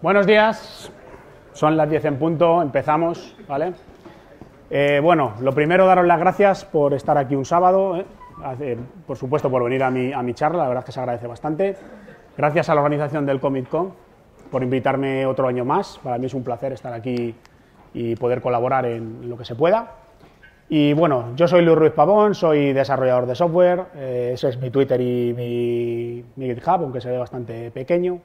Buenos días, son las 10 en punto, empezamos, ¿vale? Eh, bueno, lo primero, daros las gracias por estar aquí un sábado, ¿eh? por supuesto por venir a mi, charla, la verdad es que se agradece bastante. Gracias a la organización del Comic por invitarme otro año más, para mí es un placer estar aquí y poder colaborar en lo que se pueda. Y bueno, yo soy Luis Ruiz Pavón, soy desarrollador de software, eh, ese es mi Twitter y mi, mi GitHub, aunque se ve bastante pequeño.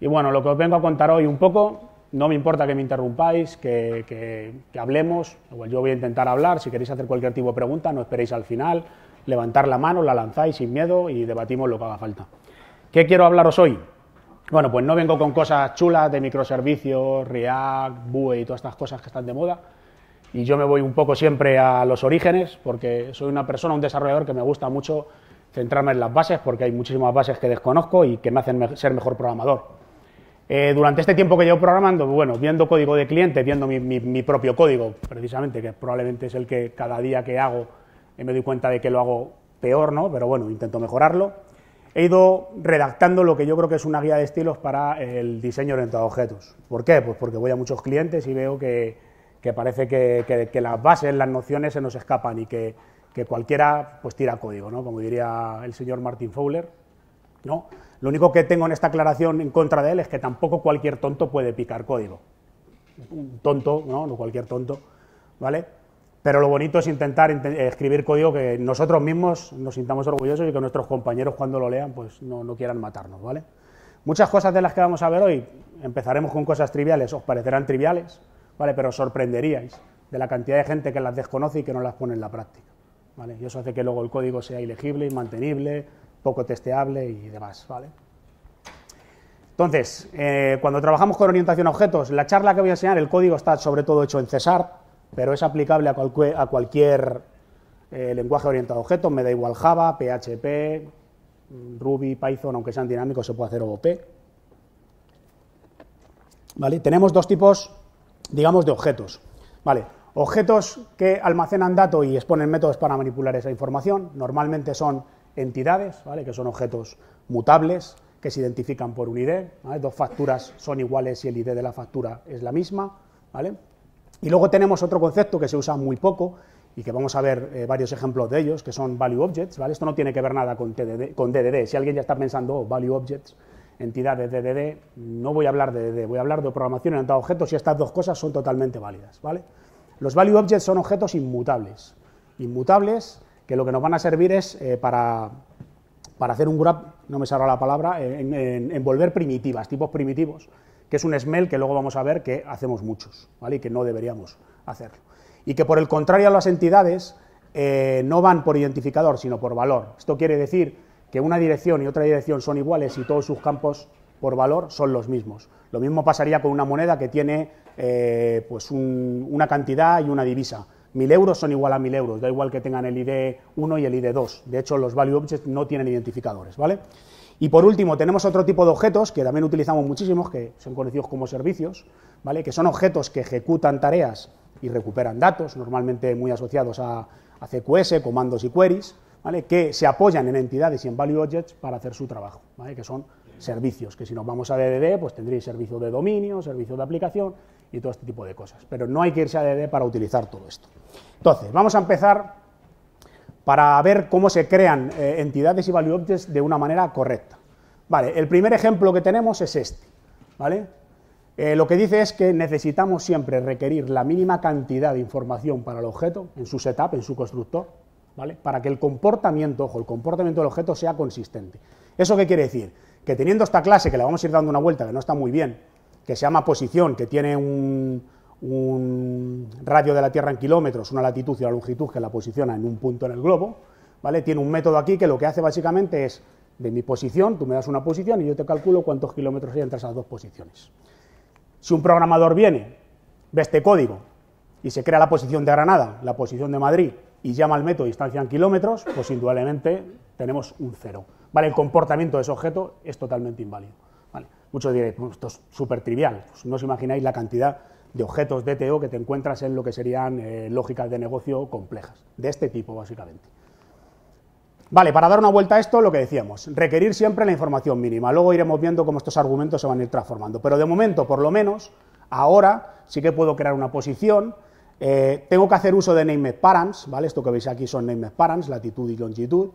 Y bueno, lo que os vengo a contar hoy un poco, no me importa que me interrumpáis, que, hablemos, yo voy a intentar hablar, si queréis hacer cualquier tipo de pregunta, no esperéis al final, levantar la mano, la lanzáis sin miedo y debatimos lo que haga falta. ¿Qué quiero hablaros hoy? Bueno, pues no vengo con cosas chulas de microservicios, React, Vue y todas estas cosas que están de moda. Y yo me voy un poco siempre a los orígenes, porque soy una persona, un desarrollador que me gusta mucho centrarme en las bases, porque hay muchísimas bases que desconozco y que me hacen ser mejor programador. Eh, durante este tiempo que llevo programando, bueno, viendo código de clientes, viendo mi, propio código, precisamente, que probablemente es el que cada día que hago eh, me doy cuenta de que lo hago peor, ¿no? Pero bueno, intento mejorarlo. He ido redactando lo que yo creo que es una guía de estilos para eh, el diseño orientado a objetos. ¿Por qué? Pues porque voy a muchos clientes y veo que, parece que, que, las bases, las nociones se nos escapan y que, cualquiera pues tira código, ¿no? Como diría el señor Martin Fowler. Lo único que tengo en esta aclaración en contra de él es que tampoco cualquier tonto puede picar código. Un tonto, ¿no? cualquier tonto, ¿vale? Pero lo bonito es intentar escribir código que nosotros mismos nos sintamos orgullosos y que nuestros compañeros cuando lo lean pues no, quieran matarnos, ¿vale? Muchas cosas de las que vamos a ver hoy, empezaremos con cosas triviales, os parecerán triviales, ¿vale? Pero os sorprenderíais de la cantidad de gente que las desconoce y que no las pone en la práctica, Y eso hace que luego el código sea ilegible, mantenible poco testeable y demás. ¿vale? Entonces, eh, cuando trabajamos con orientación a objetos, la charla que voy a enseñar, el código está sobre todo hecho en César, pero es aplicable a, a cualquier eh, lenguaje orientado a objetos, me da igual Java, PHP, Ruby, Python, aunque sean dinámicos, se puede hacer OOP. ¿Vale? Tenemos dos tipos, digamos, de objetos. ¿Vale? Objetos que almacenan datos y exponen métodos para manipular esa información. Normalmente son entidades, ¿vale? que son objetos mutables, que se identifican por un ID. Dos facturas son iguales si el ID de la factura es la misma. ¿vale? Y luego tenemos otro concepto que se usa muy poco y que vamos a ver eh, varios ejemplos de ellos, que son value objects. ¿vale? Esto no tiene que ver nada con, DDD. Si alguien ya está pensando oh, value objects, entidades DDD, no voy a hablar de DDD, voy a hablar de programación orientada a objetos y estas dos cosas son totalmente válidas. ¿vale? Los value objects son objetos inmutables. Inmutables que lo que nos van a servir es eh, para, hacer un grab, no me salga la palabra, en, envolver primitivas, tipos primitivos, que es un smell que luego vamos a ver que hacemos muchos, ¿vale? Y que no deberíamos hacerlo. Y que por el contrario a las entidades eh, no van por identificador, sino por valor. Esto quiere decir que una dirección y otra dirección son iguales y todos sus campos por valor son los mismos. Lo mismo pasaría con una moneda que tiene eh, pues una cantidad y una divisa 1000 euros son igual a 1000 euros, da igual que tengan el ID 1 y el ID 2. De hecho, los value objects no tienen identificadores, ¿vale? Y por último, tenemos otro tipo de objetos que también utilizamos muchísimos, que son conocidos como servicios, ¿vale? Que son objetos que ejecutan tareas y recuperan datos, normalmente muy asociados a, CQS, comandos y queries, ¿vale? Que se apoyan en entidades y en value objects para hacer su trabajo, ¿vale? Que son servicios, que si nos vamos a DDD, pues tendréis servicio de dominio, servicio de aplicación, y todo este tipo de cosas. Pero no hay que irse a DD para utilizar todo esto. Entonces, vamos a empezar para ver cómo se crean eh, entidades y value objects de una manera correcta. Vale, el primer ejemplo que tenemos es este, ¿vale? Eh, lo que dice es que necesitamos siempre requerir la mínima cantidad de información para el objeto, en su setup, en su constructor, Para que el comportamiento, ojo, el comportamiento del objeto sea consistente. ¿Eso qué quiere decir? Que teniendo esta clase, que la vamos a ir dando una vuelta, que no está muy bien, que se llama posición, que tiene un, radio de la Tierra en kilómetros, una latitud y una longitud que la posiciona en un punto en el globo, ¿vale? Tiene un método aquí que lo que hace básicamente es, de mi posición, tú me das una posición y yo te calculo cuántos kilómetros hay entre esas dos posiciones. Si un programador viene, ve este código y se crea la posición de Granada, la posición de Madrid, y llama al método distancia en kilómetros, pues indudablemente tenemos un cero. ¿Vale? El comportamiento de ese objeto es totalmente inválido. Muchos diréis, esto es súper trivial, pues no os imagináis la cantidad de objetos DTO que te encuentras en lo que serían eh, lógicas de negocio complejas, de este tipo básicamente. Vale, para dar una vuelta a esto, lo que decíamos, requerir siempre la información mínima. Luego iremos viendo cómo estos argumentos se van a ir transformando. Pero de momento, por lo menos, ahora sí que puedo crear una posición. Eh, tengo que hacer uso de named params, ¿vale? Esto que veis aquí son named params, latitud y longitud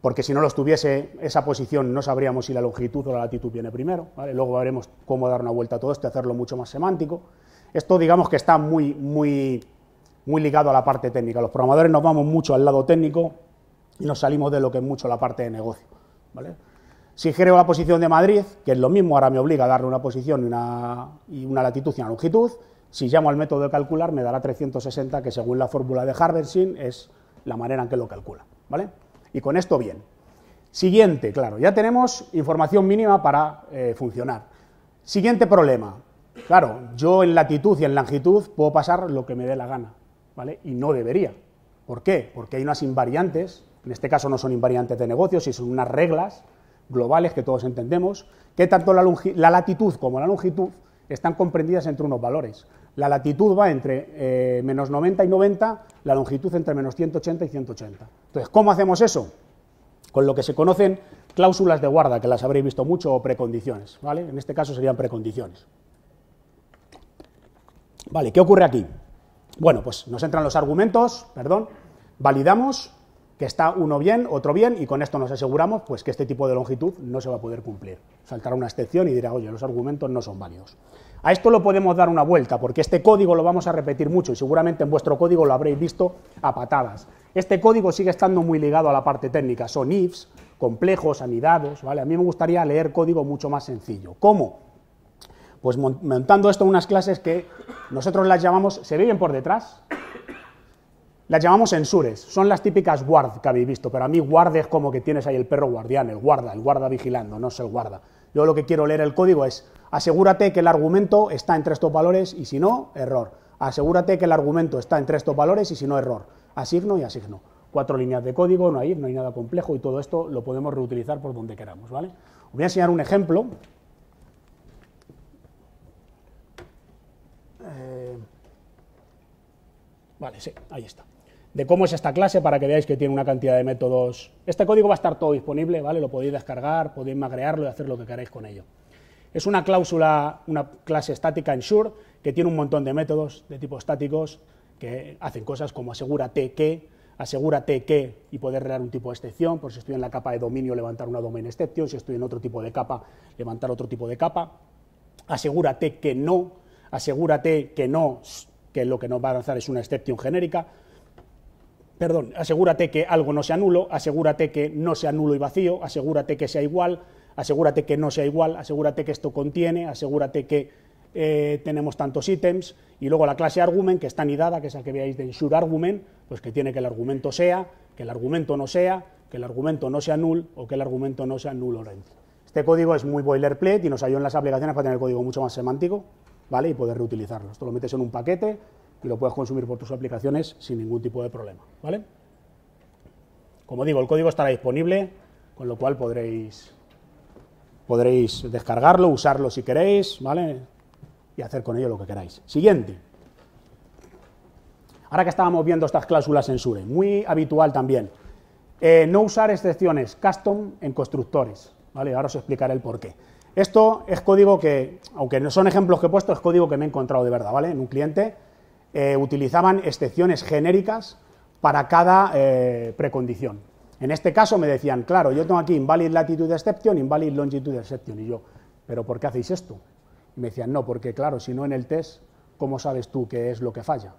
porque si no lo tuviese esa posición no sabríamos si la longitud o la latitud viene primero. ¿vale? Luego veremos cómo dar una vuelta a todo esto y hacerlo mucho más semántico. Esto digamos que está muy, muy, muy ligado a la parte técnica. Los programadores nos vamos mucho al lado técnico y nos salimos de lo que es mucho la parte de negocio. ¿vale? Si creo la posición de Madrid, que es lo mismo, ahora me obliga a darle una posición y una, latitud y una longitud, si llamo al método de calcular me dará 360, que según la fórmula de Haversine es la manera en que lo calcula. ¿vale? Y con esto bien. Siguiente, claro, ya tenemos información mínima para eh, funcionar. Siguiente problema. Claro, yo en latitud y en longitud puedo pasar lo que me dé la gana, ¿vale? Y no debería. ¿Por qué? Porque hay unas invariantes, en este caso no son invariantes de negocios, sino unas reglas globales que todos entendemos, que tanto la latitud como la longitud están comprendidas entre unos valores. La latitud va entre eh, menos 90 y 90, la longitud entre menos 180 y 180. Entonces, ¿cómo hacemos eso? Con lo que se conocen cláusulas de guarda, que las habréis visto mucho, o precondiciones, ¿vale? En este caso serían precondiciones. Vale, ¿qué ocurre aquí? Bueno, pues nos entran los argumentos, perdón, validamos que está uno bien, otro bien, y con esto nos aseguramos pues, que este tipo de longitud no se va a poder cumplir. Saltará una excepción y dirá, oye, los argumentos no son válidos. A esto lo podemos dar una vuelta, porque este código lo vamos a repetir mucho y seguramente en vuestro código lo habréis visto a patadas. Este código sigue estando muy ligado a la parte técnica, son ifs, complejos, anidados, ¿vale? A mí me gustaría leer código mucho más sencillo. ¿Cómo? Pues montando esto en unas clases que nosotros las llamamos, se ven por detrás, las llamamos censures, son las típicas guard que habéis visto, pero a mí guard es como que tienes ahí el perro guardián, el guarda, el guarda vigilando, no es el guarda. Yo lo que quiero leer el código es Asegúrate que el argumento está entre estos valores y si no, error. Asegúrate que el argumento está entre estos valores y si no, error. Asigno y asigno. Cuatro líneas de código, no hay, no hay nada complejo y todo esto lo podemos reutilizar por donde queramos. ¿vale? Os voy a enseñar un ejemplo. Eh, vale, sí, ahí está de cómo es esta clase para que veáis que tiene una cantidad de métodos. Este código va a estar todo disponible, ¿vale? Lo podéis descargar, podéis magrearlo y hacer lo que queráis con ello. Es una cláusula, una clase estática en Sure que tiene un montón de métodos de tipo estáticos que hacen cosas como asegúrate que, asegúrate que y poder crear un tipo de excepción, por si estoy en la capa de dominio levantar una domain exception, si estoy en otro tipo de capa levantar otro tipo de capa. Asegúrate que no, asegúrate que no, que lo que nos va a lanzar es una exception genérica. Perdón, asegúrate que algo no sea nulo, asegúrate que no sea nulo y vacío, asegúrate que sea igual, asegúrate que no sea igual, asegúrate que esto contiene, asegúrate que eh, tenemos tantos ítems, y luego la clase argument, que está anidada, que es la que veáis de ensure argument, pues que tiene que el argumento sea, que el argumento no sea, que el argumento no sea null o que el argumento no sea null rent Este código es muy boilerplate y nos ayuda en las aplicaciones para tener código mucho más semántico, ¿vale? Y poder reutilizarlo. Esto lo metes en un paquete y lo puedes consumir por tus aplicaciones sin ningún tipo de problema, ¿vale? Como digo, el código estará disponible, con lo cual podréis Podréis descargarlo, usarlo si queréis, ¿vale? Y hacer con ello lo que queráis. Siguiente. Ahora que estábamos viendo estas cláusulas en Sure, muy habitual también. Eh, no usar excepciones custom en constructores, ¿vale? Ahora os explicaré el porqué. Esto es código que, aunque no son ejemplos que he puesto, es código que me he encontrado de verdad, ¿vale? En un cliente eh, utilizaban excepciones genéricas para cada eh, precondición, en este caso me decían, claro, yo tengo aquí invalid latitude exception, invalid longitude exception, y yo, ¿pero por qué hacéis esto? me decían, no, porque claro, si no en el test, ¿cómo sabes tú qué es lo que falla?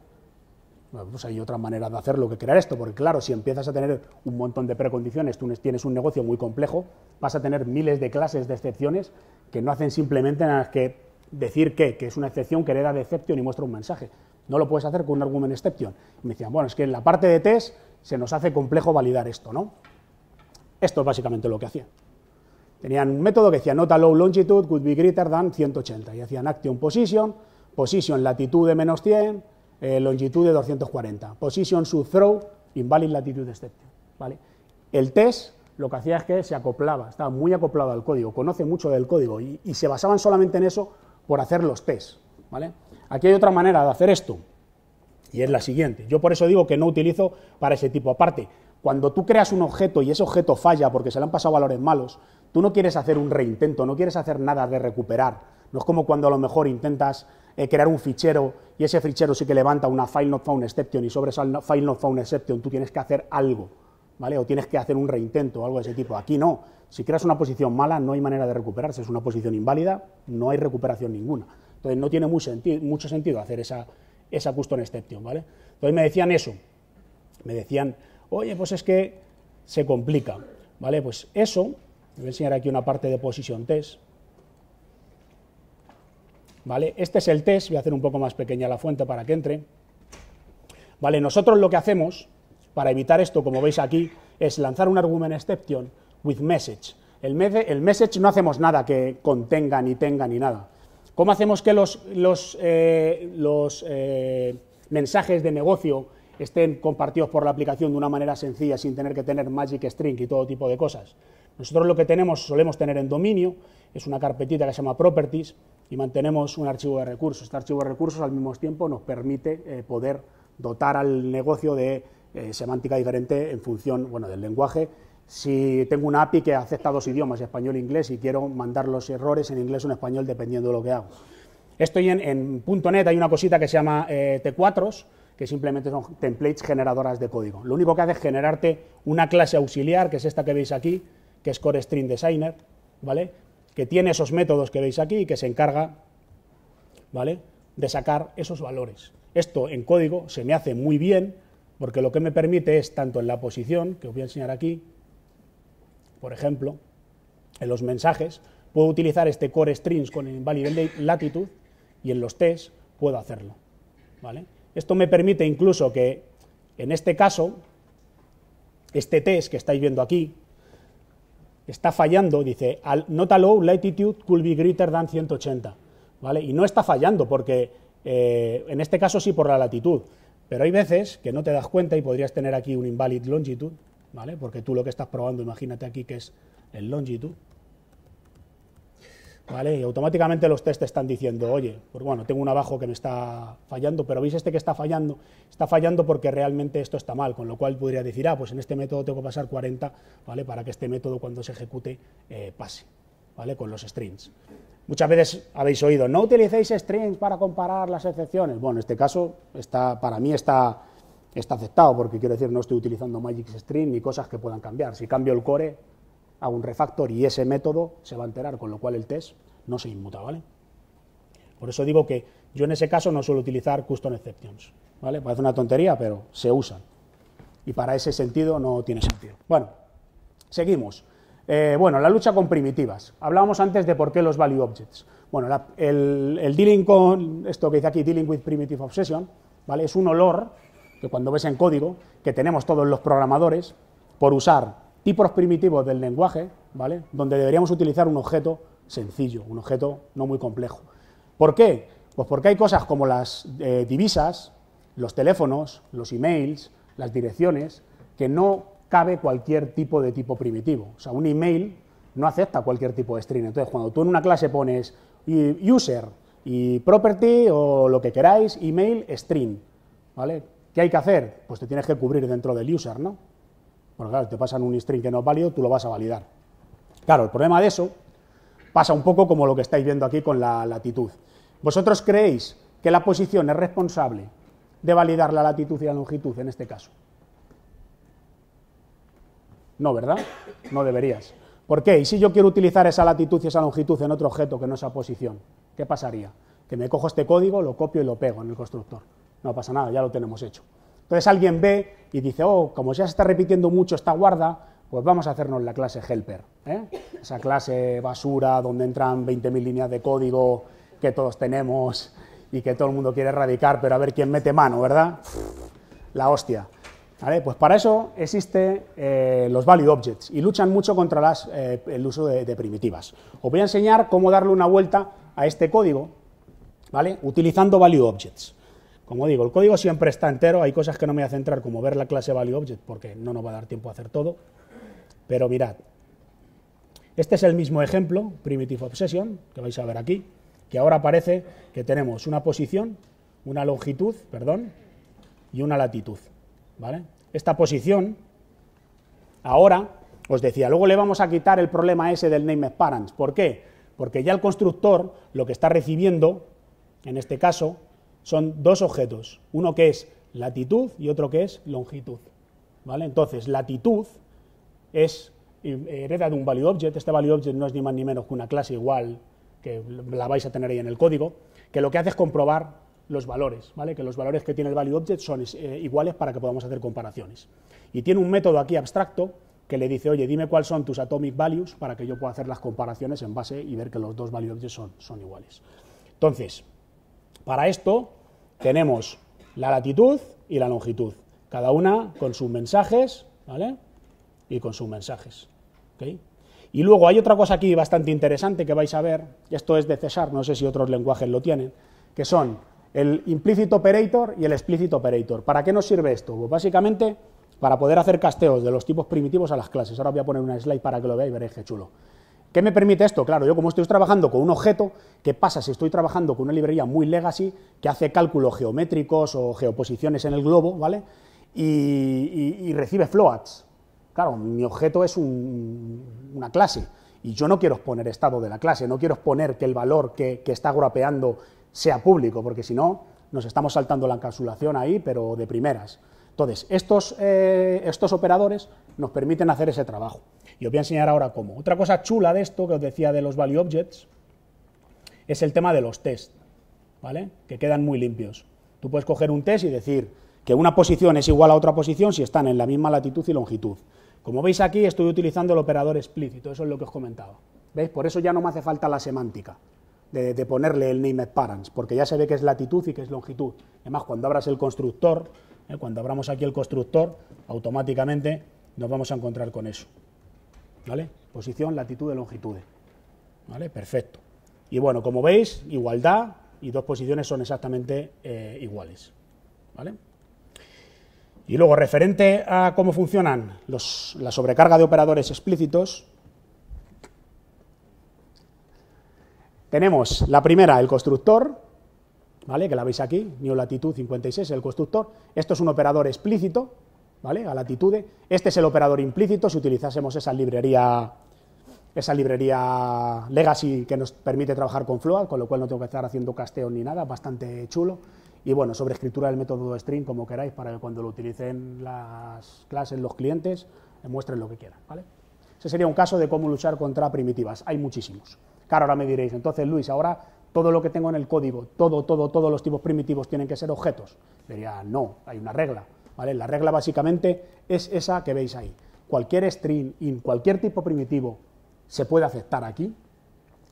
pues hay otra manera de hacerlo que crear esto, porque claro, si empiezas a tener un montón de precondiciones, tú tienes un negocio muy complejo, vas a tener miles de clases de excepciones que no hacen simplemente nada que decir que, es una excepción que hereda de exception y muestra un mensaje. No lo puedes hacer con un argumento exception. me decían, bueno, es que en la parte de test se nos hace complejo validar esto, ¿no? Esto es básicamente lo que hacían. Tenían un método que decía nota low longitude could be greater than 180 y hacían action position, position latitud de menos 100, longitude eh, longitud de 240, position sub throw, invalid latitude exception. ¿vale? El test lo que hacía es que se acoplaba, estaba muy acoplado al código, conoce mucho del código y, y se basaban solamente en eso por hacer los tests. ¿vale? Aquí hay otra manera de hacer esto. Y es la siguiente. Yo por eso digo que no utilizo para ese tipo. Aparte, cuando tú creas un objeto y ese objeto falla porque se le han pasado valores malos, tú no quieres hacer un reintento, no quieres hacer nada de recuperar. No es como cuando a lo mejor intentas eh, crear un fichero y ese fichero sí que levanta una file not found exception y sobre esa file not found exception tú tienes que hacer algo, ¿vale? O tienes que hacer un reintento o algo de ese tipo. Aquí no. Si creas una posición mala no hay manera de recuperarse. Es una posición inválida, no hay recuperación ninguna. Entonces no tiene mucho sentido hacer esa esa custom exception, ¿vale? Entonces me decían eso, me decían, oye, pues es que se complica, ¿vale? Pues eso, voy a enseñar aquí una parte de position test, ¿vale? Este es el test, voy a hacer un poco más pequeña la fuente para que entre, ¿vale? Nosotros lo que hacemos para evitar esto, como veis aquí, es lanzar un argument exception with message. El, el message no hacemos nada que contenga ni tenga ni nada ¿Cómo hacemos que los, eh, eh, mensajes de negocio estén compartidos por la aplicación de una manera sencilla sin tener que tener Magic String y todo tipo de cosas? Nosotros lo que tenemos, solemos tener en dominio, es una carpetita que se llama Properties y mantenemos un archivo de recursos. Este archivo de recursos al mismo tiempo nos permite eh, poder dotar al negocio de semántica diferente en función del lenguaje si tengo una API que acepta dos idiomas, español e inglés, y quiero mandar los errores en inglés o en español dependiendo de lo que hago. Estoy en, en .NET, hay una cosita que se llama eh, T4s, que simplemente son templates generadoras de código. Lo único que hace es generarte una clase auxiliar, que es esta que veis aquí, que es Core Designer, ¿vale? Que tiene esos métodos que veis aquí y que se encarga, ¿vale? De sacar esos valores. Esto en código se me hace muy bien, porque lo que me permite es, tanto en la posición, que os voy a enseñar aquí, por ejemplo, en los mensajes, puedo utilizar este core strings con el invalid latitude y en los tests puedo hacerlo. Esto me permite incluso que, en este caso, este test que estáis viendo aquí está fallando, dice, not low latitude could be greater than 180. Y no está fallando porque, eh, en este caso sí por la latitud, pero hay veces que no te das cuenta y podrías tener aquí un invalid longitude ¿vale? Porque tú lo que estás probando, imagínate aquí que es el longitud, ¿vale? Y automáticamente los test están diciendo, oye, pues bueno, tengo un abajo que me está fallando, pero veis este que está fallando, está fallando porque realmente esto está mal, con lo cual podría decir, ah, pues en este método tengo que pasar 40, ¿vale? Para que este método cuando se ejecute eh, pase, ¿vale? Con los strings. Muchas veces habéis oído, no utilicéis strings para comparar las excepciones. Bueno, en este caso, está, para mí está está aceptado, porque quiero decir, no estoy utilizando Magic string ni cosas que puedan cambiar. Si cambio el core, a un refactor y ese método se va a enterar, con lo cual el test no se inmuta, ¿vale? Por eso digo que yo en ese caso no suelo utilizar custom exceptions, ¿vale? Parece una tontería, pero se usan. Y para ese sentido no tiene sentido. Bueno, seguimos. Eh, bueno, la lucha con primitivas. Hablábamos antes de por qué los value objects. Bueno, el, el dealing con, esto que dice aquí, dealing with primitive obsession, ¿vale? Es un olor que cuando ves en código, que tenemos todos los programadores, por usar tipos primitivos del lenguaje, ¿vale? Donde deberíamos utilizar un objeto sencillo, un objeto no muy complejo. ¿Por qué? Pues porque hay cosas como las eh, divisas, los teléfonos, los emails, las direcciones, que no cabe cualquier tipo de tipo primitivo. O sea, un email no acepta cualquier tipo de string. Entonces, cuando tú en una clase pones user y property o lo que queráis, email, string, ¿vale? ¿Qué hay que hacer? Pues te tienes que cubrir dentro del user, ¿no? Porque claro, te pasan un string que no es válido, tú lo vas a validar. Claro, el problema de eso pasa un poco como lo que estáis viendo aquí con la latitud. ¿Vosotros creéis que la posición es responsable de validar la latitud y la longitud en este caso? No, ¿verdad? No deberías. ¿Por qué? ¿Y si yo quiero utilizar esa latitud y esa longitud en otro objeto que no sea posición? ¿Qué pasaría? Que me cojo este código, lo copio y lo pego en el constructor no pasa nada, ya lo tenemos hecho. Entonces alguien ve y dice, oh, como ya se está repitiendo mucho esta guarda, pues vamos a hacernos la clase helper, ¿eh? esa clase basura donde entran 20.000 líneas de código que todos tenemos y que todo el mundo quiere erradicar, pero a ver quién mete mano, ¿verdad? La hostia. ¿Vale? Pues para eso existen eh, los value objects y luchan mucho contra eh, el uso de, de, primitivas. Os voy a enseñar cómo darle una vuelta a este código, ¿vale? Utilizando value objects. Como digo, el código siempre está entero, hay cosas que no me voy a centrar, como ver la clase ValueObject, porque no nos va a dar tiempo a hacer todo, pero mirad, este es el mismo ejemplo, Primitive Obsession, que vais a ver aquí, que ahora parece que tenemos una posición, una longitud, perdón, y una latitud, ¿vale? Esta posición, ahora, os decía, luego le vamos a quitar el problema ese del name parents, ¿por qué? Porque ya el constructor lo que está recibiendo, en este caso, son dos objetos, uno que es latitud y otro que es longitud. ¿vale? Entonces, latitud es eh, hereda de un value object. Este value object no es ni más ni menos que una clase igual que la vais a tener ahí en el código, que lo que hace es comprobar los valores, ¿vale? que los valores que tiene el value object son eh, iguales para que podamos hacer comparaciones. Y tiene un método aquí abstracto que le dice, oye, dime cuáles son tus atomic values para que yo pueda hacer las comparaciones en base y ver que los dos value objects son iguales. Entonces, para esto tenemos la latitud y la longitud, cada una con sus mensajes, ¿vale? Y con sus mensajes. Y luego hay otra cosa aquí bastante interesante que vais a ver, esto es de César, no sé si otros lenguajes lo tienen, que son el implícito operator y el explícito operator. ¿Para qué nos sirve esto? Pues básicamente para poder hacer casteos de los tipos primitivos a las clases. Ahora voy a poner una slide para que lo veáis y veréis qué chulo. ¿Qué me permite esto? Claro, yo como estoy trabajando con un objeto, ¿qué pasa si estoy trabajando con una librería muy legacy que hace cálculos geométricos o geoposiciones en el globo, ¿vale? Y, recibe floats. Claro, mi objeto es una clase y yo no quiero exponer estado de la clase, no quiero exponer que el valor que, que está grapeando sea público, porque si no, nos estamos saltando la encapsulación ahí, pero de primeras. Entonces, estos, eh, estos operadores nos permiten hacer ese trabajo. Y os voy a enseñar ahora cómo. Otra cosa chula de esto que os decía de los value objects es el tema de los test, ¿vale? Que quedan muy limpios. Tú puedes coger un test y decir que una posición es igual a otra posición si están en la misma latitud y longitud. Como veis aquí, estoy utilizando el operador explícito, eso es lo que os comentaba. ¿Veis? Por eso ya no me hace falta la semántica de, ponerle el name parents, porque ya se ve que es latitud y que es longitud. Además, cuando abras el constructor, ¿eh? Cuando abramos aquí el constructor, automáticamente nos vamos a encontrar con eso. ¿Vale? Posición, latitud y longitud. ¿Vale? Perfecto. Y bueno, como veis, igualdad y dos posiciones son exactamente eh, iguales. ¿Vale? Y luego, referente a cómo funcionan la sobrecarga de operadores explícitos, tenemos la primera, el constructor, ¿vale? Que la veis aquí, New Latitud 56, el constructor. Esto es un operador explícito, ¿vale? A latitud Este es el operador implícito si utilizásemos esa librería esa librería legacy que nos permite trabajar con Float, con lo cual no tengo que estar haciendo casteo ni nada, bastante chulo. Y bueno, sobre escritura del método string, como queráis, para que cuando lo utilicen las clases, los clientes, eh, muestren lo que quieran. ¿vale? Ese sería un caso de cómo luchar contra primitivas. Hay muchísimos. Claro, ahora me diréis, entonces Luis, ahora todo lo que tengo en el código, todo, todo, todos los tipos primitivos tienen que ser objetos. Diría, no, hay una regla. ¿vale? La regla básicamente es esa que veis ahí. Cualquier string en cualquier tipo primitivo se puede aceptar aquí,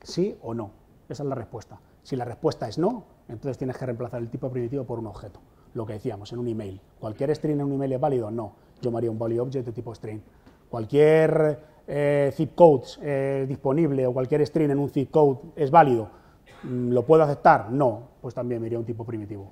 sí o no. Esa es la respuesta. Si la respuesta es no, entonces tienes que reemplazar el tipo primitivo por un objeto. Lo que decíamos en un email. ¿Cualquier string en un email es válido? No. Yo me haría un valid object de tipo string. Cualquier eh, zip code eh, disponible o cualquier string en un zip code es válido. Mm, ¿Lo puedo aceptar? No, pues también me iría un tipo primitivo.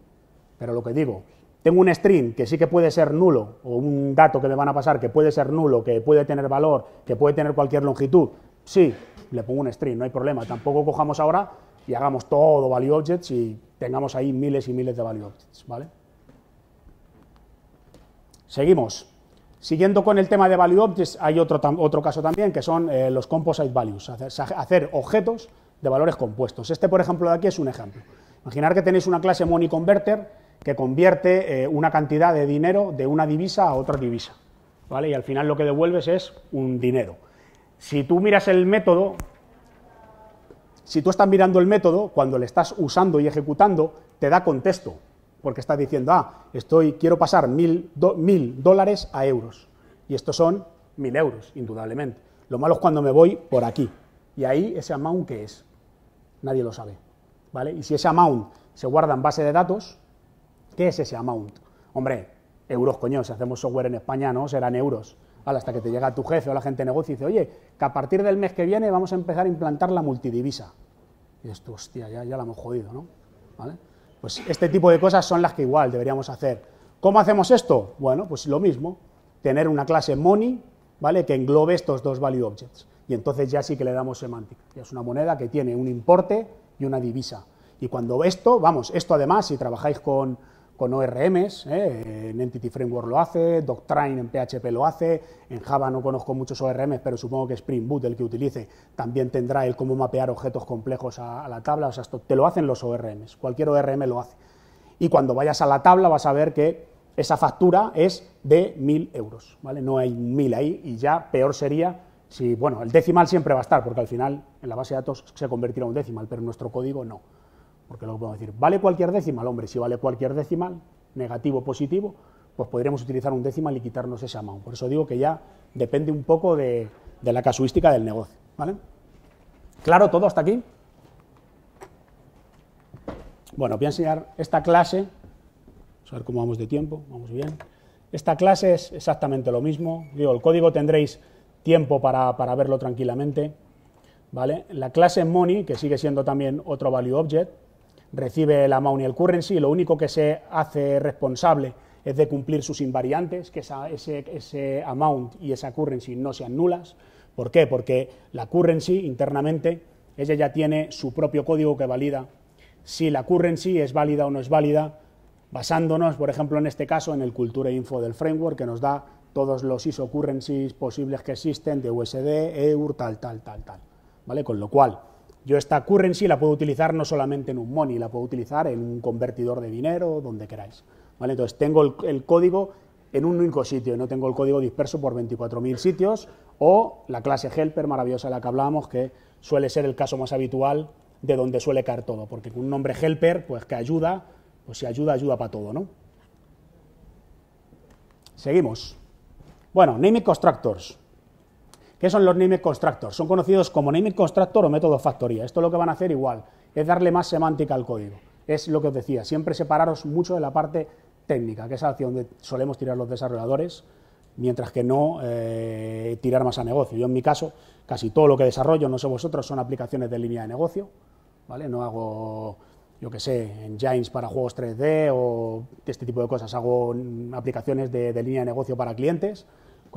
Pero lo que digo, tengo un string que sí que puede ser nulo, o un dato que me van a pasar que puede ser nulo, que puede tener valor, que puede tener cualquier longitud, sí, le pongo un string, no hay problema. Tampoco cojamos ahora y hagamos todo value objects y tengamos ahí miles y miles de value objects, ¿vale? Seguimos. Siguiendo con el tema de value objects, hay otro, otro caso también, que son eh, los composite values, hacer objetos de valores compuestos. Este, por ejemplo, de aquí es un ejemplo. Imaginar que tenéis una clase money converter que convierte eh, una cantidad de dinero de una divisa a otra divisa, ¿vale? Y al final lo que devuelves es un dinero. Si tú miras el método, si tú estás mirando el método, cuando le estás usando y ejecutando, te da contexto, porque estás diciendo, ah, estoy, quiero pasar mil, mil dólares a euros. Y estos son mil euros, indudablemente. Lo malo es cuando me voy por aquí. Y ahí ese amount que es nadie lo sabe. ¿vale? Y si ese amount se guarda en base de datos, ¿qué es ese amount? Hombre, euros, coño, si hacemos software en España, ¿no? Serán euros. hasta que te llega tu jefe o la gente de negocio y dice, oye, que a partir del mes que viene vamos a empezar a implantar la multidivisa. Y esto, hostia, ya, ya la hemos jodido, ¿no? Pues este tipo de cosas son las que igual deberíamos hacer. ¿Cómo hacemos esto? Bueno, pues lo mismo, tener una clase money, ¿vale? Que englobe estos dos value objects y entonces ya sí que le damos semántica. es una moneda que tiene un importe y una divisa. Y cuando esto, vamos, esto además, si trabajáis con, con ORMs, ¿eh? en Entity Framework lo hace, Doctrine en PHP lo hace, en Java no conozco muchos ORMs, pero supongo que Spring Boot, el que utilice, también tendrá el cómo mapear objetos complejos a, la tabla, o sea, esto te lo hacen los ORMs, cualquier ORM lo hace. Y cuando vayas a la tabla vas a ver que esa factura es de 1.000 euros, ¿vale? No hay 1.000 ahí y ya peor sería si, bueno, el decimal siempre va a estar, porque al final en la base de datos se convertirá en un decimal, pero en nuestro código no. Porque luego podemos decir, ¿vale cualquier decimal? Hombre, si vale cualquier decimal, negativo, positivo, pues podríamos utilizar un decimal y quitarnos ese amount. Por eso digo que ya depende un poco de, la casuística del negocio. ¿vale? ¿Claro todo hasta aquí? Bueno, voy a enseñar esta clase, vamos a ver cómo vamos de tiempo, vamos bien. Esta clase es exactamente lo mismo, digo, el código tendréis tiempo para, verlo tranquilamente. ¿vale? La clase Money, que sigue siendo también otro value object, recibe el amount y el currency lo único que se hace responsable es de cumplir sus invariantes, que ese, ese amount y esa currency no sean nulas. ¿Por qué? Porque la currency internamente, ella ya tiene su propio código que valida si la currency es válida o no es válida, basándonos, por ejemplo, en este caso, en el culture info del framework que nos da todos los ISO currencies posibles que existen de USD, EUR, tal, tal, tal, tal. ¿Vale? Con lo cual, yo esta currency la puedo utilizar no solamente en un money, la puedo utilizar en un convertidor de dinero, donde queráis. ¿Vale? Entonces, tengo el, el código en un único sitio, no tengo el código disperso por 24.000 sitios, o la clase helper maravillosa de la que hablábamos, que suele ser el caso más habitual de donde suele caer todo, porque con un nombre helper, pues que ayuda, pues si ayuda, ayuda para todo, ¿no? Seguimos. Bueno, naming constructors. ¿Qué son los naming constructors? Son conocidos como naming constructor o método factoría. Esto lo que van a hacer igual, es darle más semántica al código. Es lo que os decía, siempre separaros mucho de la parte técnica, que es hacia donde solemos tirar los desarrolladores, mientras que no eh, tirar más a negocio. Yo en mi caso, casi todo lo que desarrollo, no sé vosotros, son aplicaciones de línea de negocio, ¿vale? No hago, yo qué sé, engines para juegos 3D o este tipo de cosas, hago aplicaciones de línea de negocio para clientes,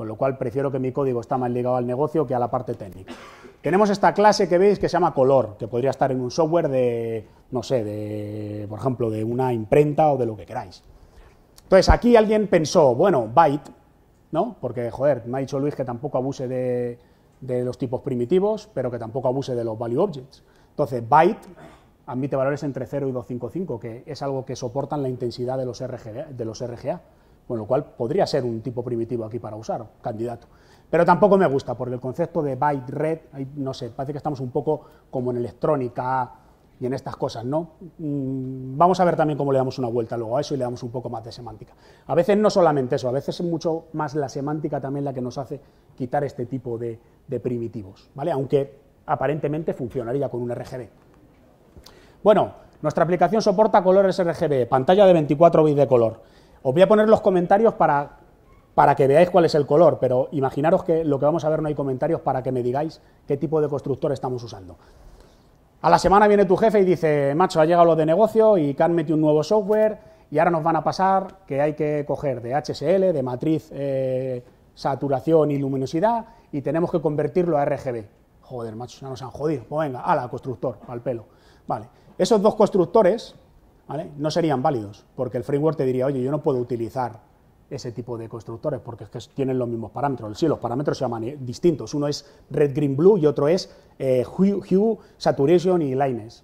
con lo cual prefiero que mi código está más ligado al negocio que a la parte técnica. Tenemos esta clase que veis que se llama color, que podría estar en un software de, no sé, de, por ejemplo, de una imprenta o de lo que queráis. Entonces, aquí alguien pensó, bueno, byte, ¿no? Porque, joder, me ha dicho Luis que tampoco abuse de, los tipos primitivos, pero que tampoco abuse de los value objects. Entonces, byte admite valores entre 0 y 255, que es algo que soportan la intensidad de los, de los RGA con lo cual podría ser un tipo primitivo aquí para usar, candidato. Pero tampoco me gusta, porque el concepto de byte red, no sé, parece que estamos un poco como en electrónica y en estas cosas, ¿no? Mm, vamos a ver también cómo le damos una vuelta luego a eso y le damos un poco más de semántica. A veces no solamente eso, a veces es mucho más la semántica también la que nos hace quitar este tipo de, de primitivos, ¿vale? Aunque aparentemente funcionaría con un RGB. Bueno, nuestra aplicación soporta colores RGB, pantalla de 24 bits de color. Os voy a poner los comentarios para, que veáis cuál es el color, pero imaginaros que lo que vamos a ver no hay comentarios para que me digáis qué tipo de constructor estamos usando. A la semana viene tu jefe y dice, macho, ha llegado lo de negocio y Can metió un nuevo software y ahora nos van a pasar que hay que coger de HSL, de matriz, eh, saturación y luminosidad y tenemos que convertirlo a RGB. Joder, macho, ya nos han jodido. Pues venga, ala, constructor, al pelo. Vale, esos dos constructores no serían válidos, porque el framework te diría, oye, yo no puedo utilizar ese tipo de constructores, porque es que tienen los mismos parámetros. Sí, los parámetros se llaman eh, distintos. Uno es red, green, blue y otro es eh, hue, saturation y lines.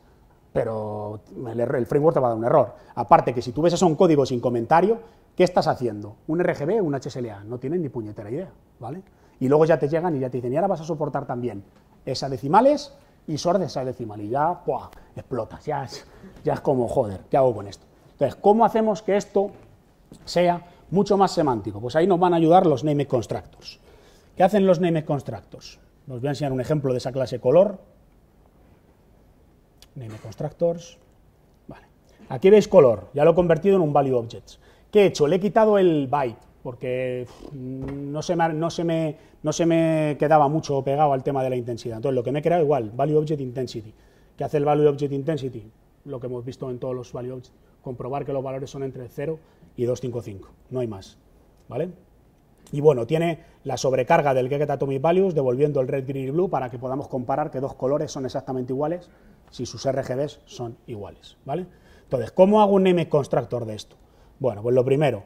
Pero el, framework te va a dar un error. Aparte que si tú ves eso un código sin comentario, ¿qué estás haciendo? ¿Un RGB o un HSLA? No tienen ni puñetera idea, ¿vale? Y luego ya te llegan y ya te dicen, y ahora vas a soportar también decimales y sordes esa decimal y ya explotas, ya es, ya es como joder, ¿qué hago con esto? Entonces, ¿cómo hacemos que esto sea mucho más semántico? Pues ahí nos van a ayudar los name constructors. ¿Qué hacen los name constructors? Os voy a enseñar un ejemplo de esa clase color. Name constructors. Vale. Aquí veis color, ya lo he convertido en un value object. ¿Qué he hecho? Le he quitado el byte porque mm, no se, me, quedaba mucho pegado al tema de la intensidad. Entonces, lo que me he creado igual, Value Object Intensity. ¿Qué hace el Value Object Intensity? Lo que hemos visto en todos los Value Objects, comprobar que los valores son entre 0 y 255, no hay más. ¿Vale? Y bueno, tiene la sobrecarga del Get Atomic Values, devolviendo el red, green y blue para que podamos comparar que dos colores son exactamente iguales si sus RGBs son iguales. ¿vale? Entonces, ¿cómo hago un name constructor de esto? Bueno, pues lo primero,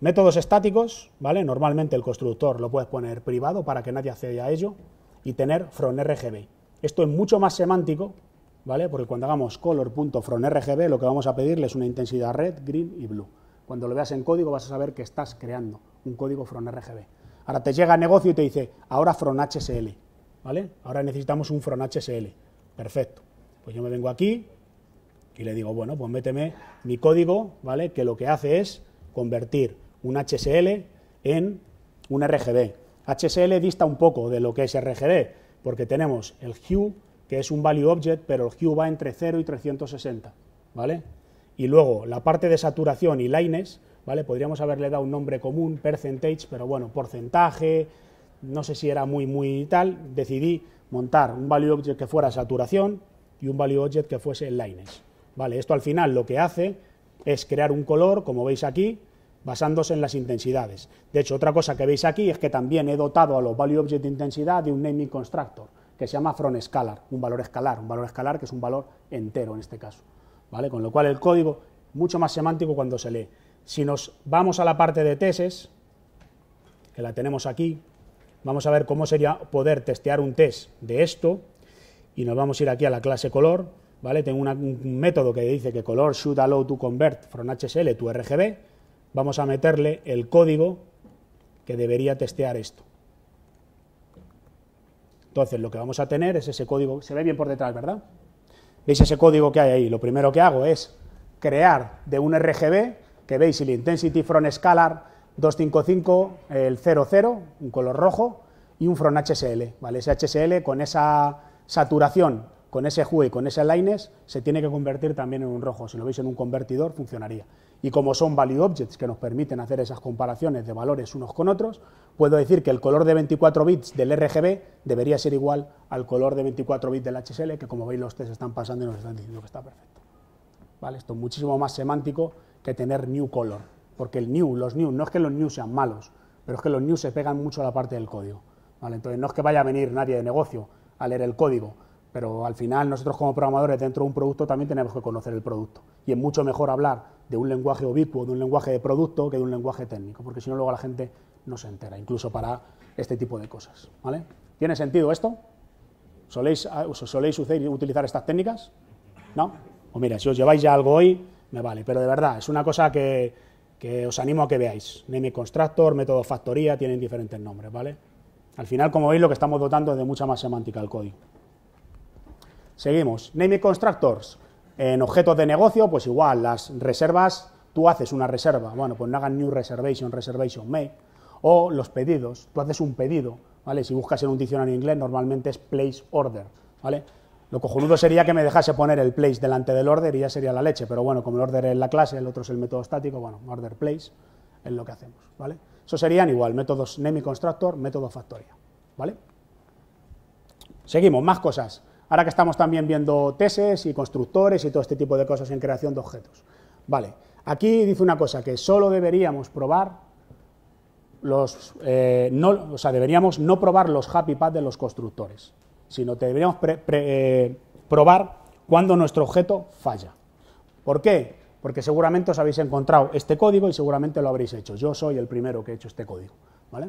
Métodos estáticos, ¿vale? Normalmente el constructor lo puedes poner privado para que nadie acceda a ello y tener RGB. Esto es mucho más semántico, ¿vale? Porque cuando hagamos RGB lo que vamos a pedirle es una intensidad red, green y blue. Cuando lo veas en código vas a saber que estás creando un código RGB. Ahora te llega el negocio y te dice, ahora HSL ¿vale? Ahora necesitamos un HSL. Perfecto. Pues yo me vengo aquí y le digo, bueno, pues méteme mi código, ¿vale? Que lo que hace es convertir un HSL en un RGB. HSL dista un poco de lo que es RGB, porque tenemos el hue, que es un value object, pero el hue va entre 0 y 360, ¿vale? Y luego la parte de saturación y lines, ¿vale? Podríamos haberle dado un nombre común, percentage, pero bueno, porcentaje, no sé si era muy, muy tal, decidí montar un value object que fuera saturación y un value object que fuese lines, ¿vale? Esto al final lo que hace es crear un color, como veis aquí, basándose en las intensidades. De hecho, otra cosa que veis aquí es que también he dotado a los value object de intensidad de un naming constructor, que se llama front scalar, un valor escalar, un valor escalar que es un valor entero en este caso. ¿vale? Con lo cual el código mucho más semántico cuando se lee. Si nos vamos a la parte de tesis, que la tenemos aquí, vamos a ver cómo sería poder testear un test de esto, y nos vamos a ir aquí a la clase color, ¿vale? Tengo un método que dice que color should allow to convert from HSL to RGB, vamos a meterle el código que debería testear esto. Entonces, lo que vamos a tener es ese código, se ve bien por detrás, ¿verdad? ¿Veis ese código que hay ahí? Lo primero que hago es crear de un RGB, que veis el Intensity Front Scalar 255, el 00, un color rojo, y un Front HSL, ¿vale? Ese HSL con esa saturación con ese hue y con ese Lines se tiene que convertir también en un rojo. Si lo veis en un convertidor, funcionaría. Y como son value objects que nos permiten hacer esas comparaciones de valores unos con otros, puedo decir que el color de 24 bits del RGB debería ser igual al color de 24 bits del HSL, que como veis los test están pasando y nos están diciendo que está perfecto. ¿Vale? Esto es muchísimo más semántico que tener new color, porque el new, los new, no es que los new sean malos, pero es que los new se pegan mucho a la parte del código. ¿Vale? Entonces no es que vaya a venir nadie de negocio a leer el código, pero al final nosotros como programadores dentro de un producto también tenemos que conocer el producto. Y es mucho mejor hablar de un lenguaje ubicuo, de un lenguaje de producto, que de un lenguaje técnico, porque si no luego la gente no se entera, incluso para este tipo de cosas. ¿vale? ¿Tiene sentido esto? ¿Soléis, ah, utilizar estas técnicas? ¿No? O pues mira, si os lleváis ya algo hoy, me vale. Pero de verdad, es una cosa que, os animo a que veáis. Name Constructor, método factoría, tienen diferentes nombres, ¿vale? Al final, como veis, lo que estamos dotando es de mucha más semántica al código. Seguimos. Naming Constructors. En objetos de negocio, pues igual, las reservas, tú haces una reserva. Bueno, pues no hagan new reservation, reservation make. O los pedidos, tú haces un pedido, ¿vale? Si buscas en un diccionario inglés, normalmente es place order, ¿vale? Lo cojonudo sería que me dejase poner el place delante del order y ya sería la leche, pero bueno, como el order es la clase, el otro es el método estático, bueno, order place es lo que hacemos, ¿vale? Eso serían igual, métodos name y constructor, método factoria, ¿vale? Seguimos, más cosas. Ahora que estamos también viendo tesis y constructores y todo este tipo de cosas en creación de objetos. Vale, aquí dice una cosa, que solo deberíamos probar los, eh, no, o sea, deberíamos no probar los happy path de los constructores, sino que deberíamos eh, probar cuando nuestro objeto falla. ¿Por qué? Porque seguramente os habéis encontrado este código y seguramente lo habréis hecho. Yo soy el primero que he hecho este código. ¿vale?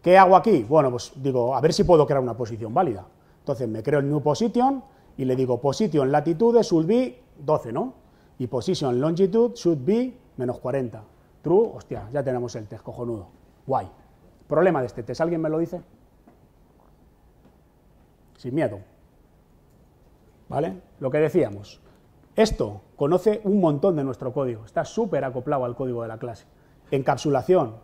¿Qué hago aquí? Bueno, pues digo, a ver si puedo crear una posición válida. Entonces me creo el new position y le digo position latitude should be 12, ¿no? Y position longitude should be menos 40. True, hostia, ya tenemos el test, cojonudo. Guay. Problema de este test, ¿alguien me lo dice? Sin miedo. ¿Vale? Lo que decíamos. Esto conoce un montón de nuestro código, está súper acoplado al código de la clase. Encapsulación,